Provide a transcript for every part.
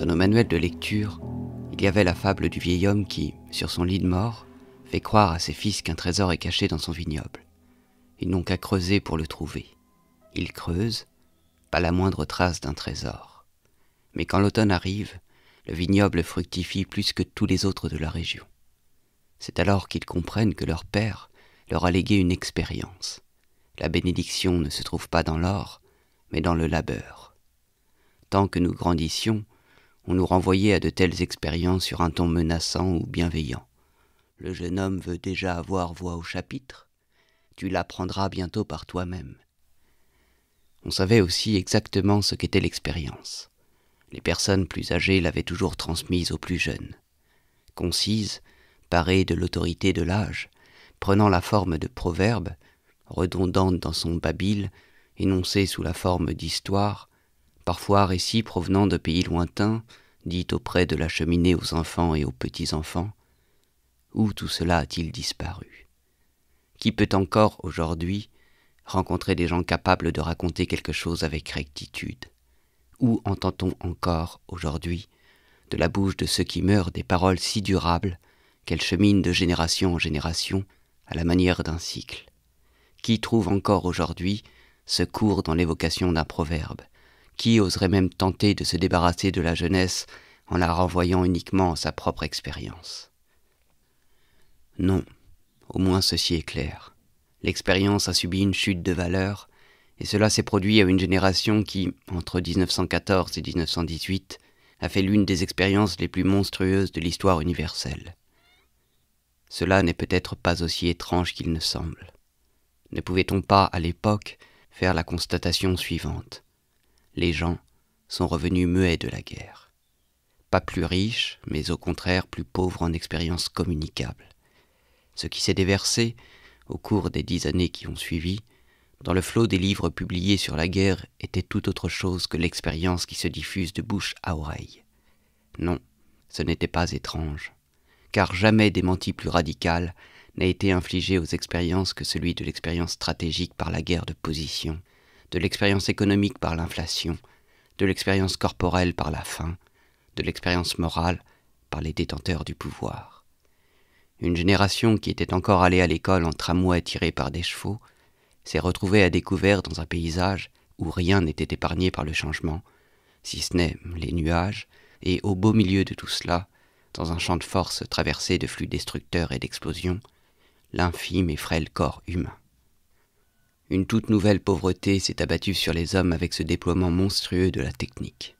Dans nos manuels de lecture, il y avait la fable du vieil homme qui, sur son lit de mort, fait croire à ses fils qu'un trésor est caché dans son vignoble. Ils n'ont qu'à creuser pour le trouver. Ils creusent, pas la moindre trace d'un trésor. Mais quand l'automne arrive, le vignoble fructifie plus que tous les autres de la région. C'est alors qu'ils comprennent que leur père leur a légué une expérience. La bénédiction ne se trouve pas dans l'or, mais dans le labeur. Tant que nous grandissions, on nous renvoyait à de telles expériences sur un ton menaçant ou bienveillant. Le jeune homme veut déjà avoir voix au chapitre. Tu l'apprendras bientôt par toi-même. On savait aussi exactement ce qu'était l'expérience. Les personnes plus âgées l'avaient toujours transmise aux plus jeunes. Concise, parée de l'autorité de l'âge, prenant la forme de proverbes, redondante dans son babil, énoncée sous la forme d'histoires, parfois récits provenant de pays lointains, dit auprès de la cheminée aux enfants et aux petits-enfants, où tout cela a-t-il disparu Qui peut encore, aujourd'hui, rencontrer des gens capables de raconter quelque chose avec rectitude Où entend-on encore, aujourd'hui, de la bouche de ceux qui meurent des paroles si durables qu'elles cheminent de génération en génération à la manière d'un cycle Qui trouve encore aujourd'hui ce cours dans l'évocation d'un proverbe, qui oserait même tenter de se débarrasser de la jeunesse en la renvoyant uniquement à sa propre expérience Non, au moins ceci est clair. L'expérience a subi une chute de valeur, et cela s'est produit à une génération qui, entre 1914 et 1918, a fait l'une des expériences les plus monstrueuses de l'histoire universelle. Cela n'est peut-être pas aussi étrange qu'il ne semble. Ne pouvait-on pas, à l'époque, faire la constatation suivante les gens sont revenus muets de la guerre. Pas plus riches, mais au contraire plus pauvres en expérience communicables. Ce qui s'est déversé, au cours des dix années qui ont suivi, dans le flot des livres publiés sur la guerre était tout autre chose que l'expérience qui se diffuse de bouche à oreille. Non, ce n'était pas étrange, car jamais démenti plus radical n'a été infligé aux expériences que celui de l'expérience stratégique par la guerre de position, de l'expérience économique par l'inflation, de l'expérience corporelle par la faim, de l'expérience morale par les détenteurs du pouvoir. Une génération qui était encore allée à l'école en tramway tiré par des chevaux s'est retrouvée à découvert dans un paysage où rien n'était épargné par le changement, si ce n'est les nuages, et au beau milieu de tout cela, dans un champ de force traversé de flux destructeurs et d'explosions, l'infime et frêle corps humain. Une toute nouvelle pauvreté s'est abattue sur les hommes avec ce déploiement monstrueux de la technique.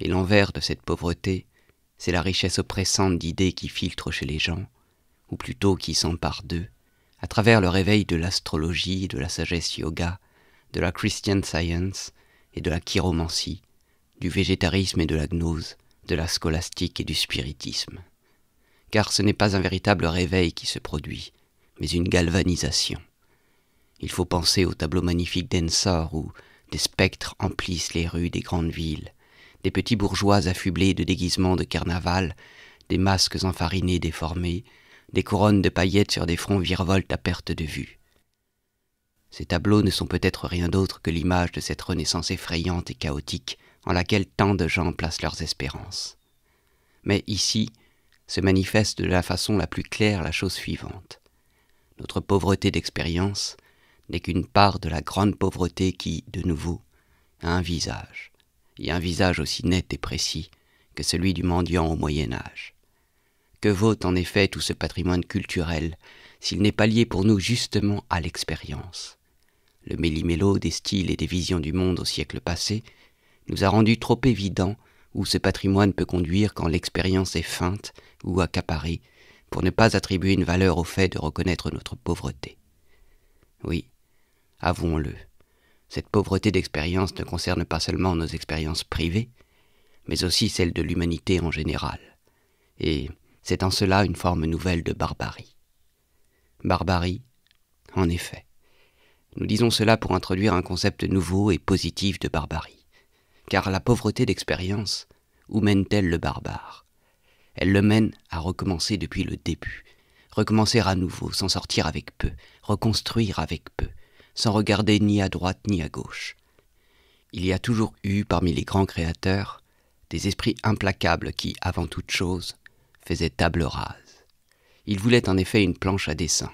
Et l'envers de cette pauvreté, c'est la richesse oppressante d'idées qui filtrent chez les gens, ou plutôt qui s'empare d'eux, à travers le réveil de l'astrologie, de la sagesse yoga, de la Christian Science et de la chiromancie, du végétarisme et de la gnose, de la scolastique et du spiritisme. Car ce n'est pas un véritable réveil qui se produit, mais une galvanisation. Il faut penser au tableau magnifique d'Ensor où des spectres emplissent les rues des grandes villes, des petits bourgeois affublés de déguisements de carnaval, des masques enfarinés déformés, des couronnes de paillettes sur des fronts virevoltent à perte de vue. Ces tableaux ne sont peut-être rien d'autre que l'image de cette renaissance effrayante et chaotique en laquelle tant de gens placent leurs espérances. Mais ici se manifeste de la façon la plus claire la chose suivante. Notre pauvreté d'expérience, n'est qu'une part de la grande pauvreté qui, de nouveau, a un visage, et un visage aussi net et précis que celui du mendiant au Moyen Âge. Que vaut en effet tout ce patrimoine culturel s'il n'est pas lié pour nous justement à l'expérience Le méli des styles et des visions du monde au siècle passé nous a rendu trop évident où ce patrimoine peut conduire quand l'expérience est feinte ou accaparée pour ne pas attribuer une valeur au fait de reconnaître notre pauvreté. Oui, avouons-le. Cette pauvreté d'expérience ne concerne pas seulement nos expériences privées, mais aussi celles de l'humanité en général. Et c'est en cela une forme nouvelle de barbarie. Barbarie, en effet. Nous disons cela pour introduire un concept nouveau et positif de barbarie. Car la pauvreté d'expérience, où mène-t-elle le barbare Elle le mène à recommencer depuis le début, recommencer à nouveau, s'en sortir avec peu, reconstruire avec peu, sans regarder ni à droite ni à gauche. Il y a toujours eu parmi les grands créateurs des esprits implacables qui, avant toute chose, faisaient table rase. Ils voulaient en effet une planche à dessin.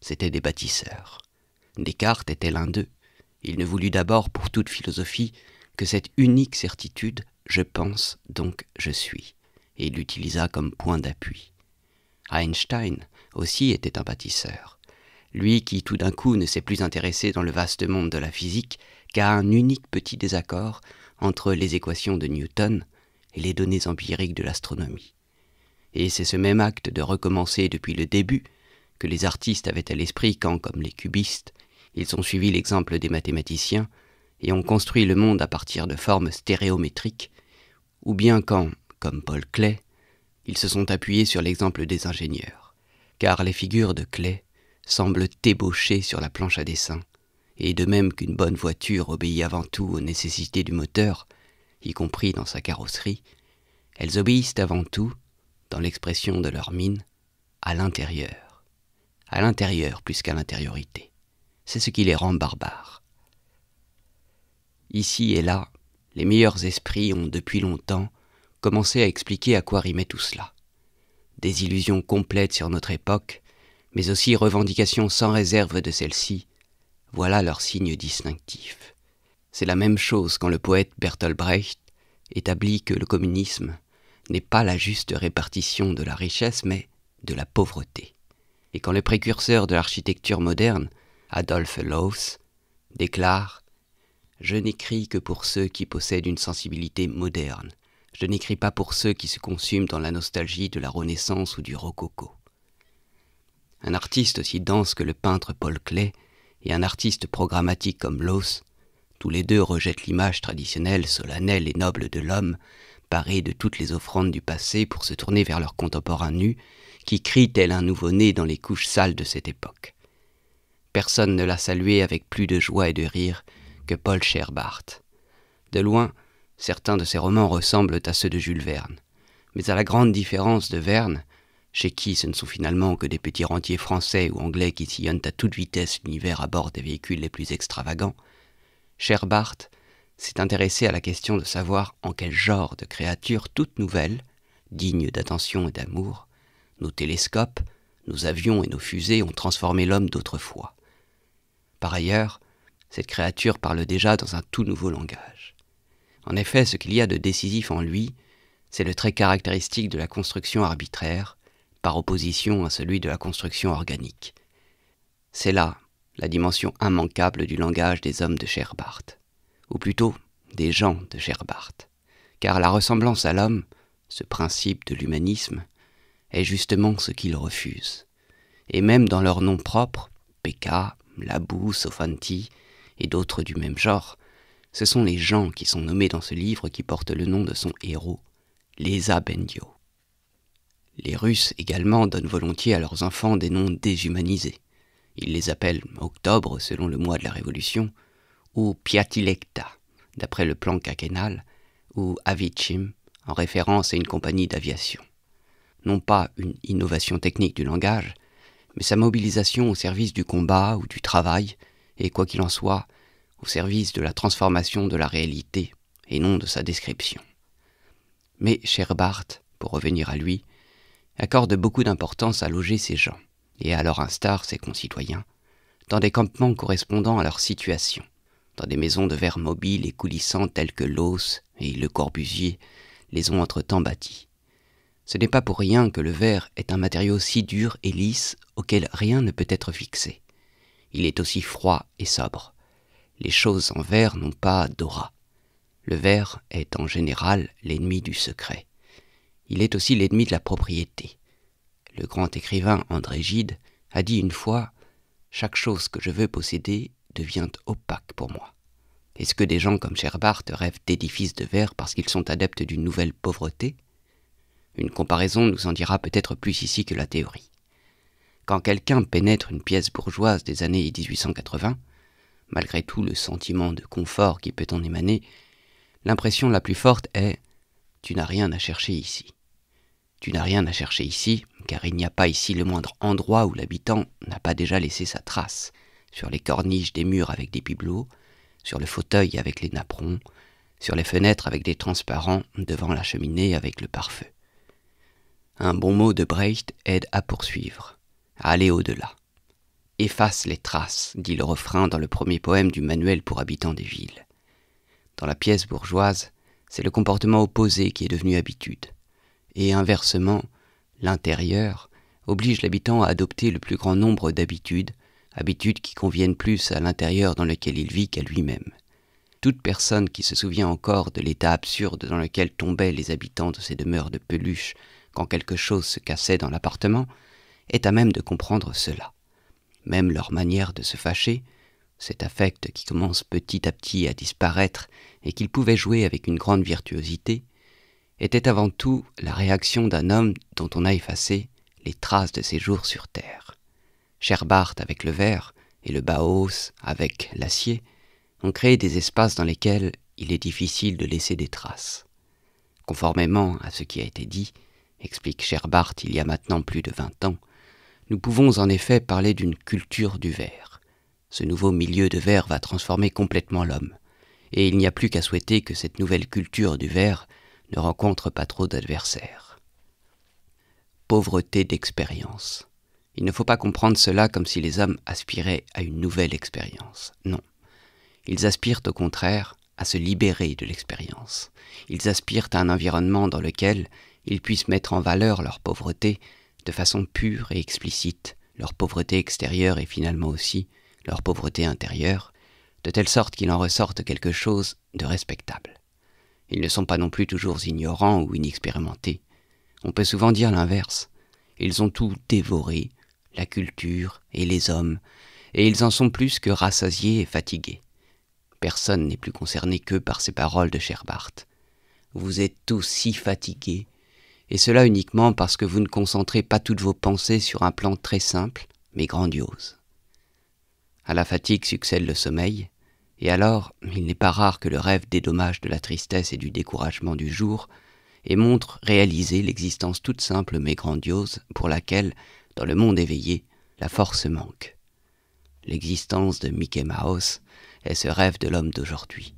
C'étaient des bâtisseurs. Descartes était l'un d'eux. Il ne voulut d'abord pour toute philosophie que cette unique certitude je pense, donc je suis, et l'utilisa comme point d'appui. Einstein aussi était un bâtisseur lui qui tout d'un coup ne s'est plus intéressé dans le vaste monde de la physique qu'à un unique petit désaccord entre les équations de Newton et les données empiriques de l'astronomie. Et c'est ce même acte de recommencer depuis le début que les artistes avaient à l'esprit quand, comme les cubistes, ils ont suivi l'exemple des mathématiciens et ont construit le monde à partir de formes stéréométriques, ou bien quand, comme Paul Clay, ils se sont appuyés sur l'exemple des ingénieurs, car les figures de Clay semblent ébauchés sur la planche à dessin, et de même qu'une bonne voiture obéit avant tout aux nécessités du moteur, y compris dans sa carrosserie, elles obéissent avant tout, dans l'expression de leur mine, à l'intérieur. À l'intérieur plus qu'à l'intériorité. C'est ce qui les rend barbares. Ici et là, les meilleurs esprits ont depuis longtemps commencé à expliquer à quoi rimait tout cela. Des illusions complètes sur notre époque, mais aussi revendication sans réserve de celle-ci, voilà leur signe distinctif. C'est la même chose quand le poète Bertolt Brecht établit que le communisme n'est pas la juste répartition de la richesse, mais de la pauvreté. Et quand le précurseur de l'architecture moderne, Adolphe Loos, déclare Je n'écris que pour ceux qui possèdent une sensibilité moderne. Je n'écris pas pour ceux qui se consument dans la nostalgie de la Renaissance ou du Rococo un artiste aussi dense que le peintre Paul Klee et un artiste programmatique comme Loss, tous les deux rejettent l'image traditionnelle, solennelle et noble de l'homme, paré de toutes les offrandes du passé pour se tourner vers leur contemporain nu qui crie tel un nouveau-né dans les couches sales de cette époque. Personne ne l'a salué avec plus de joie et de rire que Paul Scherbart. De loin, certains de ses romans ressemblent à ceux de Jules Verne, mais à la grande différence de Verne, chez qui ce ne sont finalement que des petits rentiers français ou anglais qui sillonnent à toute vitesse l'univers à bord des véhicules les plus extravagants, cher Bart s'est intéressé à la question de savoir en quel genre de créature toute nouvelle, digne d'attention et d'amour, nos télescopes, nos avions et nos fusées ont transformé l'homme d'autrefois. Par ailleurs, cette créature parle déjà dans un tout nouveau langage. En effet, ce qu'il y a de décisif en lui, c'est le trait caractéristique de la construction arbitraire, par opposition à celui de la construction organique. C'est là la dimension immanquable du langage des hommes de Sherbart, ou plutôt des gens de Sherbart. car la ressemblance à l'homme, ce principe de l'humanisme, est justement ce qu'ils refusent. Et même dans leurs noms propres, Pekka, Labou, Sofanti et d'autres du même genre, ce sont les gens qui sont nommés dans ce livre qui portent le nom de son héros, les Bendio. Les Russes également donnent volontiers à leurs enfants des noms déshumanisés. Ils les appellent octobre selon le mois de la Révolution, ou Piatilekta d'après le plan quinquennal, ou Avichim en référence à une compagnie d'aviation. Non pas une innovation technique du langage, mais sa mobilisation au service du combat ou du travail, et quoi qu'il en soit, au service de la transformation de la réalité et non de sa description. Mais Sherbart, pour revenir à lui, accorde beaucoup d'importance à loger ces gens, et à leur instar ses concitoyens, dans des campements correspondant à leur situation, dans des maisons de verre mobiles et coulissantes telles que l'os et le Corbusier les ont entre-temps bâties. Ce n'est pas pour rien que le verre est un matériau si dur et lisse auquel rien ne peut être fixé. Il est aussi froid et sobre. Les choses en verre n'ont pas d'aura. Le verre est en général l'ennemi du secret il est aussi l'ennemi de la propriété. Le grand écrivain André Gide a dit une fois Chaque chose que je veux posséder devient opaque pour moi. Est-ce que des gens comme Sherbart rêvent d'édifices de verre parce qu'ils sont adeptes d'une nouvelle pauvreté Une comparaison nous en dira peut-être plus ici que la théorie. Quand quelqu'un pénètre une pièce bourgeoise des années 1880, malgré tout le sentiment de confort qui peut en émaner, l'impression la plus forte est ⁇ Tu n'as rien à chercher ici ⁇ tu n'as rien à chercher ici, car il n'y a pas ici le moindre endroit où l'habitant n'a pas déjà laissé sa trace, sur les corniches des murs avec des bibelots, sur le fauteuil avec les napperons, sur les fenêtres avec des transparents, devant la cheminée avec le pare-feu. Un bon mot de Brecht aide à poursuivre, à aller au-delà. Efface les traces, dit le refrain dans le premier poème du Manuel pour habitants des villes. Dans la pièce bourgeoise, c'est le comportement opposé qui est devenu habitude et inversement, l'intérieur oblige l'habitant à adopter le plus grand nombre d'habitudes, habitudes qui conviennent plus à l'intérieur dans lequel il vit qu'à lui-même. Toute personne qui se souvient encore de l'état absurde dans lequel tombaient les habitants de ces demeures de peluche quand quelque chose se cassait dans l'appartement est à même de comprendre cela. Même leur manière de se fâcher, cet affect qui commence petit à petit à disparaître et qu'ils pouvaient jouer avec une grande virtuosité, était avant tout la réaction d'un homme dont on a effacé les traces de ses jours sur Terre. Sherbart avec le verre et le Baos avec l'acier ont créé des espaces dans lesquels il est difficile de laisser des traces. Conformément à ce qui a été dit, explique Sherbart il y a maintenant plus de vingt ans, nous pouvons en effet parler d'une culture du verre. Ce nouveau milieu de verre va transformer complètement l'homme, et il n'y a plus qu'à souhaiter que cette nouvelle culture du verre ne rencontre pas trop d'adversaires. Pauvreté d'expérience. Il ne faut pas comprendre cela comme si les hommes aspiraient à une nouvelle expérience. Non. Ils aspirent au contraire à se libérer de l'expérience. Ils aspirent à un environnement dans lequel ils puissent mettre en valeur leur pauvreté de façon pure et explicite, leur pauvreté extérieure et finalement aussi leur pauvreté intérieure, de telle sorte qu'il en ressorte quelque chose de respectable. Ils ne sont pas non plus toujours ignorants ou inexpérimentés. On peut souvent dire l'inverse. Ils ont tout dévoré, la culture et les hommes, et ils en sont plus que rassasiés et fatigués. Personne n'est plus concerné qu'eux par ces paroles de Sherbart. Vous êtes tous si fatigués, et cela uniquement parce que vous ne concentrez pas toutes vos pensées sur un plan très simple, mais grandiose. À la fatigue succède le sommeil, et alors, il n'est pas rare que le rêve dédommage de la tristesse et du découragement du jour, et montre réaliser l'existence toute simple mais grandiose pour laquelle, dans le monde éveillé, la force manque. L'existence de Mickey Mouse est ce rêve de l'homme d'aujourd'hui.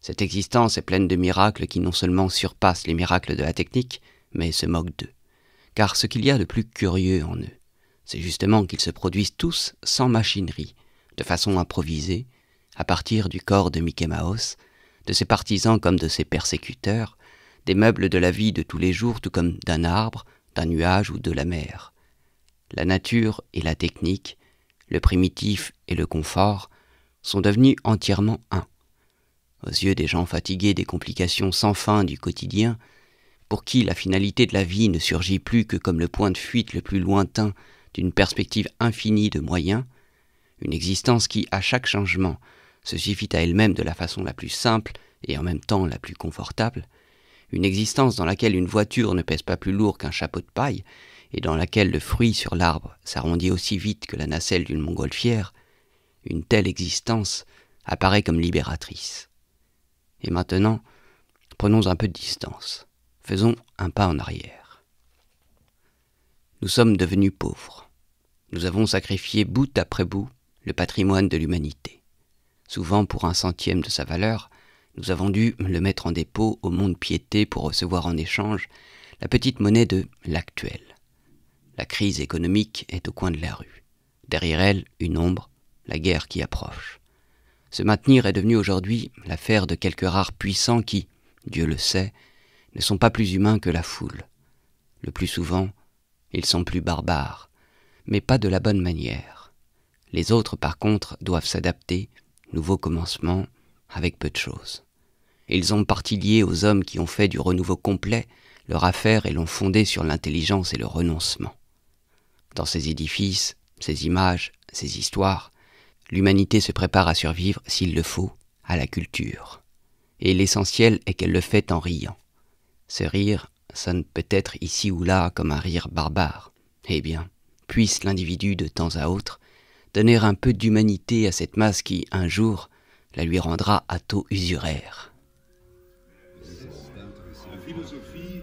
Cette existence est pleine de miracles qui non seulement surpassent les miracles de la technique, mais se moquent d'eux. Car ce qu'il y a de plus curieux en eux, c'est justement qu'ils se produisent tous sans machinerie, de façon improvisée, à partir du corps de Mickey de ses partisans comme de ses persécuteurs, des meubles de la vie de tous les jours tout comme d'un arbre, d'un nuage ou de la mer. La nature et la technique, le primitif et le confort sont devenus entièrement un. Aux yeux des gens fatigués des complications sans fin du quotidien, pour qui la finalité de la vie ne surgit plus que comme le point de fuite le plus lointain d'une perspective infinie de moyens, une existence qui, à chaque changement, se suffit à elle-même de la façon la plus simple et en même temps la plus confortable, une existence dans laquelle une voiture ne pèse pas plus lourd qu'un chapeau de paille, et dans laquelle le fruit sur l'arbre s'arrondit aussi vite que la nacelle d'une montgolfière, une telle existence apparaît comme libératrice. Et maintenant, prenons un peu de distance, faisons un pas en arrière. Nous sommes devenus pauvres. Nous avons sacrifié bout après bout le patrimoine de l'humanité souvent pour un centième de sa valeur, nous avons dû le mettre en dépôt au Monde-Piété pour recevoir en échange la petite monnaie de l'actuel. La crise économique est au coin de la rue. Derrière elle, une ombre, la guerre qui approche. Se maintenir est devenu aujourd'hui l'affaire de quelques rares puissants qui, Dieu le sait, ne sont pas plus humains que la foule. Le plus souvent, ils sont plus barbares, mais pas de la bonne manière. Les autres, par contre, doivent s'adapter nouveau commencement avec peu de choses. Ils ont parti liés aux hommes qui ont fait du renouveau complet leur affaire et l'ont fondé sur l'intelligence et le renoncement. Dans ces édifices, ces images, ces histoires, l'humanité se prépare à survivre, s'il le faut, à la culture. Et l'essentiel est qu'elle le fait en riant. Ce rire sonne peut-être ici ou là comme un rire barbare. Eh bien, puisse l'individu de temps à autre donner un peu d'humanité à cette masse qui, un jour, la lui rendra à taux usuraire. la philosophie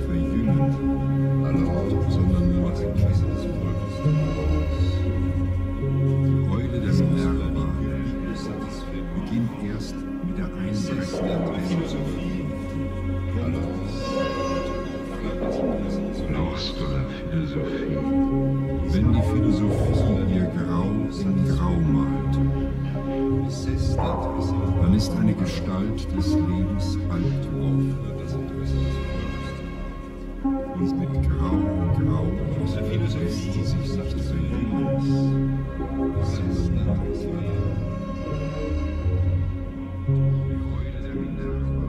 ist eine Gestalt des Lebens alt auf. Und mit grauem Grau lässt sie sich nicht verjüngen, sondern